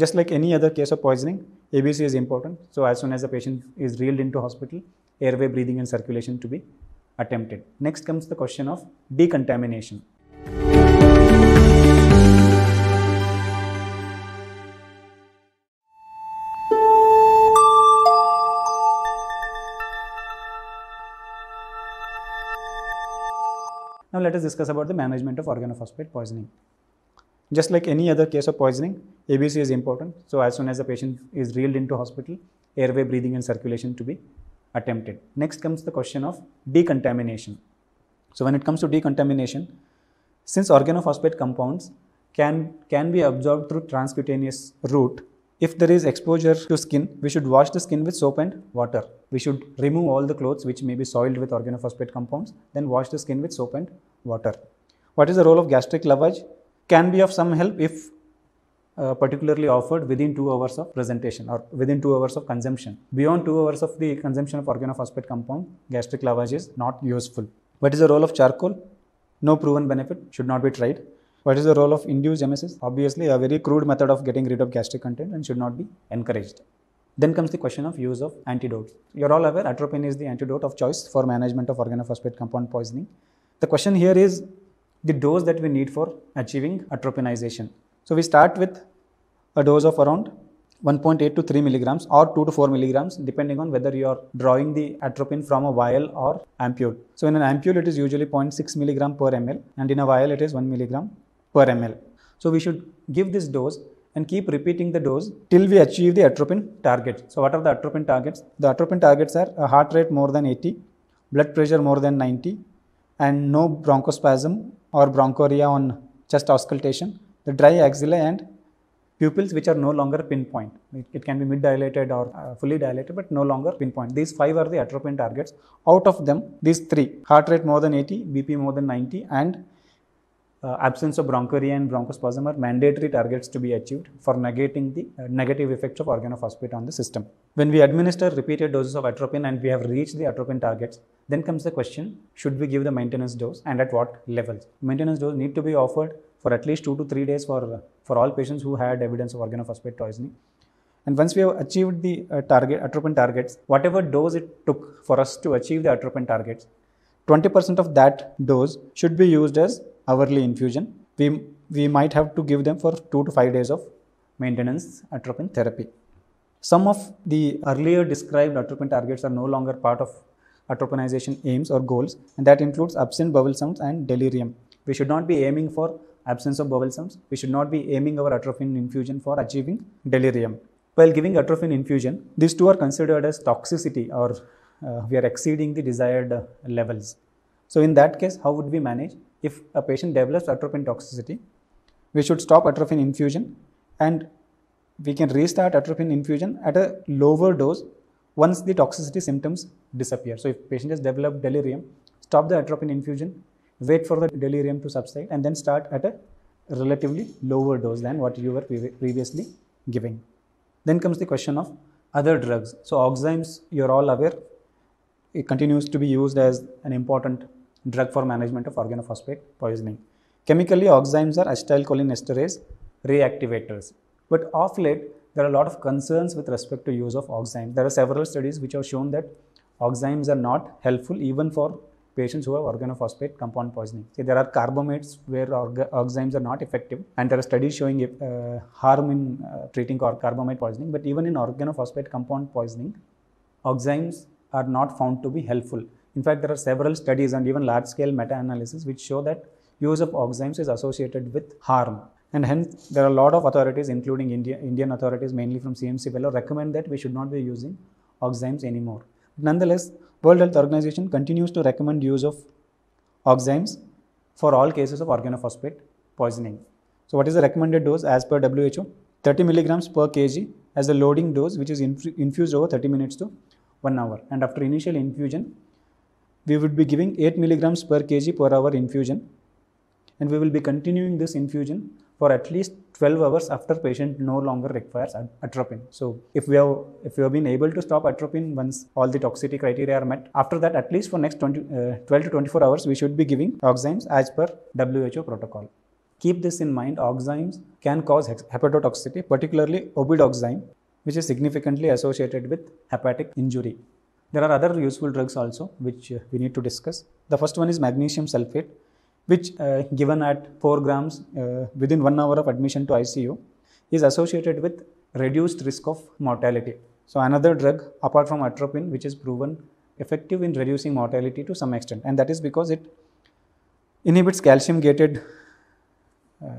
Just like any other case of poisoning, ABC is important. So as soon as the patient is reeled into hospital, airway breathing and circulation to be attempted. Next comes the question of decontamination. Now let us discuss about the management of organophosphate poisoning. Just like any other case of poisoning, ABC is important. So as soon as the patient is reeled into hospital, airway breathing and circulation to be attempted. Next comes the question of decontamination. So when it comes to decontamination, since organophosphate compounds can, can be absorbed through transcutaneous route, if there is exposure to skin, we should wash the skin with soap and water. We should remove all the clothes which may be soiled with organophosphate compounds, then wash the skin with soap and water. What is the role of gastric lavage? can be of some help if uh, particularly offered within 2 hours of presentation or within 2 hours of consumption. Beyond 2 hours of the consumption of organophosphate compound, gastric lavage is not useful. What is the role of charcoal? No proven benefit, should not be tried. What is the role of induced emesis? Obviously, a very crude method of getting rid of gastric content and should not be encouraged. Then comes the question of use of antidotes. You're all aware atropine is the antidote of choice for management of organophosphate compound poisoning. The question here is the dose that we need for achieving atropinization. So we start with a dose of around 1.8 to 3 milligrams or 2 to 4 milligrams depending on whether you are drawing the atropine from a vial or ampule. So in an ampule it is usually 0.6 milligram per ml and in a vial it is 1 milligram per ml. So we should give this dose and keep repeating the dose till we achieve the atropine target. So what are the atropine targets? The atropine targets are a heart rate more than 80, blood pressure more than 90, and no bronchospasm or bronchorrhea on chest auscultation, the dry axilla and pupils which are no longer pinpoint. It, it can be mid-dilated or uh, fully dilated but no longer pinpoint. These five are the atropine targets. Out of them, these three, heart rate more than 80, BP more than 90 and uh, absence of bronchorrhea and bronchospasm are mandatory targets to be achieved for negating the uh, negative effects of organophosphate on the system. When we administer repeated doses of atropine and we have reached the atropine targets, then comes the question, should we give the maintenance dose and at what levels? Maintenance dose need to be offered for at least 2 to 3 days for, uh, for all patients who had evidence of organophosphate poisoning. And once we have achieved the uh, target, atropine targets, whatever dose it took for us to achieve the atropine targets, 20% of that dose should be used as hourly infusion. We, we might have to give them for 2 to 5 days of maintenance atropine therapy. Some of the earlier described atropine targets are no longer part of atropinization aims or goals and that includes absent bowel sounds and delirium. We should not be aiming for absence of bowel sounds. We should not be aiming our atropine infusion for achieving delirium. While giving atropine infusion, these two are considered as toxicity or uh, we are exceeding the desired uh, levels. So in that case, how would we manage? if a patient develops atropine toxicity, we should stop atropine infusion and we can restart atropine infusion at a lower dose once the toxicity symptoms disappear. So if patient has developed delirium, stop the atropine infusion, wait for the delirium to subside and then start at a relatively lower dose than what you were previously giving. Then comes the question of other drugs. So oximes, you're all aware, it continues to be used as an important drug for management of organophosphate poisoning. Chemically, oximes are acetylcholinesterase reactivators. But of late, there are a lot of concerns with respect to use of oximes. There are several studies which have shown that oximes are not helpful even for patients who have organophosphate compound poisoning. See, there are carbamates where oximes are not effective, and there are studies showing uh, harm in uh, treating car carbamate poisoning. But even in organophosphate compound poisoning, oximes are not found to be helpful. In fact, there are several studies and even large scale meta analyses which show that use of oximes is associated with harm. And hence, there are a lot of authorities, including India, Indian authorities, mainly from CMC Bello, recommend that we should not be using oximes anymore. Nonetheless, World Health Organization continues to recommend use of oximes for all cases of organophosphate poisoning. So, what is the recommended dose as per WHO? 30 milligrams per kg as the loading dose, which is inf infused over 30 minutes to 1 hour. And after initial infusion, we would be giving 8 milligrams per kg per hour infusion and we will be continuing this infusion for at least 12 hours after patient no longer requires atropine. So if we have if we have been able to stop atropine once all the toxicity criteria are met, after that at least for next 20, uh, 12 to 24 hours we should be giving oximes as per WHO protocol. Keep this in mind, oximes can cause hepatotoxicity, particularly obidoxime, which is significantly associated with hepatic injury. There are other useful drugs also which uh, we need to discuss. The first one is magnesium sulfate, which uh, given at 4 grams uh, within 1 hour of admission to ICU is associated with reduced risk of mortality. So another drug apart from atropine which is proven effective in reducing mortality to some extent and that is because it inhibits calcium gated uh,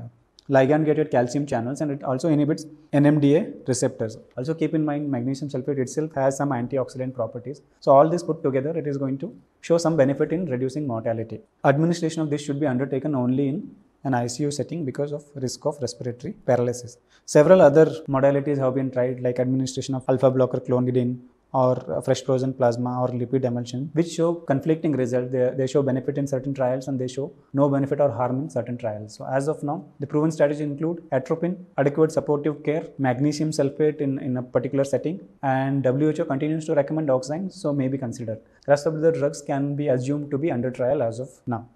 ligand gated calcium channels and it also inhibits NMDA receptors. Also keep in mind magnesium sulfate itself has some antioxidant properties. So all this put together it is going to show some benefit in reducing mortality. Administration of this should be undertaken only in an ICU setting because of risk of respiratory paralysis. Several other modalities have been tried like administration of alpha blocker clonidine or fresh frozen plasma or lipid emulsion, which show conflicting results. They, they show benefit in certain trials and they show no benefit or harm in certain trials. So as of now, the proven strategies include atropine, adequate supportive care, magnesium sulfate in, in a particular setting, and WHO continues to recommend oxime, so may be considered. Rest of the drugs can be assumed to be under trial as of now.